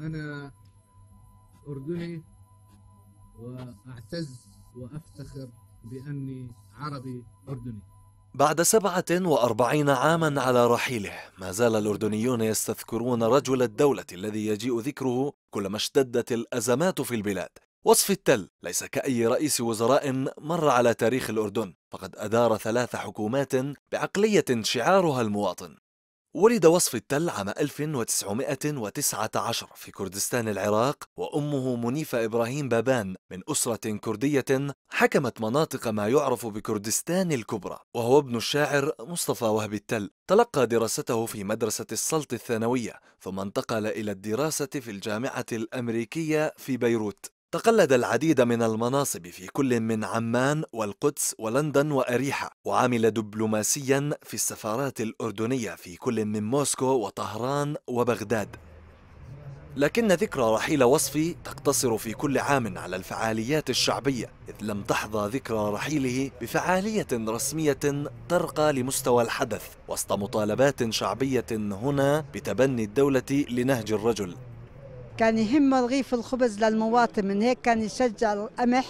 أنا أردني وأعتز وأفتخر بأني عربي أردني بعد سبعة وأربعين عاما على رحيله ما زال الأردنيون يستذكرون رجل الدولة الذي يجيء ذكره كلما اشتدت الأزمات في البلاد وصف التل ليس كأي رئيس وزراء مر على تاريخ الأردن فقد أدار ثلاث حكومات بعقلية شعارها المواطن ولد وصف التل عام 1919 في كردستان العراق وأمه منيفة إبراهيم بابان من أسرة كردية حكمت مناطق ما يعرف بكردستان الكبرى وهو ابن الشاعر مصطفى وهبي التل تلقى دراسته في مدرسة السلط الثانوية ثم انتقل إلى الدراسة في الجامعة الأمريكية في بيروت تقلد العديد من المناصب في كل من عمان والقدس ولندن وأريحة وعمل دبلوماسيا في السفارات الأردنية في كل من موسكو وطهران وبغداد لكن ذكرى رحيل وصفي تقتصر في كل عام على الفعاليات الشعبية إذ لم تحظى ذكرى رحيله بفعالية رسمية ترقى لمستوى الحدث وسط مطالبات شعبية هنا بتبني الدولة لنهج الرجل كان يهم رغيف الخبز للمواطن من هيك كان يشجع القمح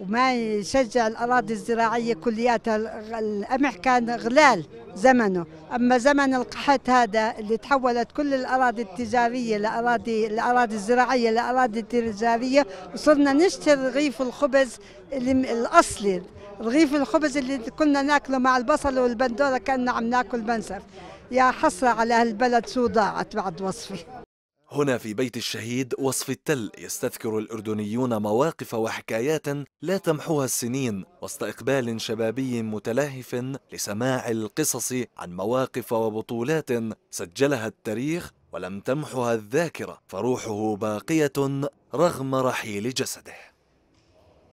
وما يشجع الأراضي الزراعية كلياتها القمح كان غلال زمنه أما زمن القحط هذا اللي تحولت كل الأراضي التجارية لأراضي الأراضي الزراعية لأراضي تجارية وصرنا نشتري رغيف الخبز الأصلي رغيف الخبز اللي كنا ناكله مع البصل والبندورة كنا عم ناكل منسف يا حسرة على هالبلد شو ضاعت بعد وصفي هنا في بيت الشهيد وصف التل يستذكر الأردنيون مواقف وحكايات لا تمحوها السنين وسط إقبال شبابي متلهف لسماع القصص عن مواقف وبطولات سجلها التاريخ ولم تمحها الذاكرة فروحه باقية رغم رحيل جسده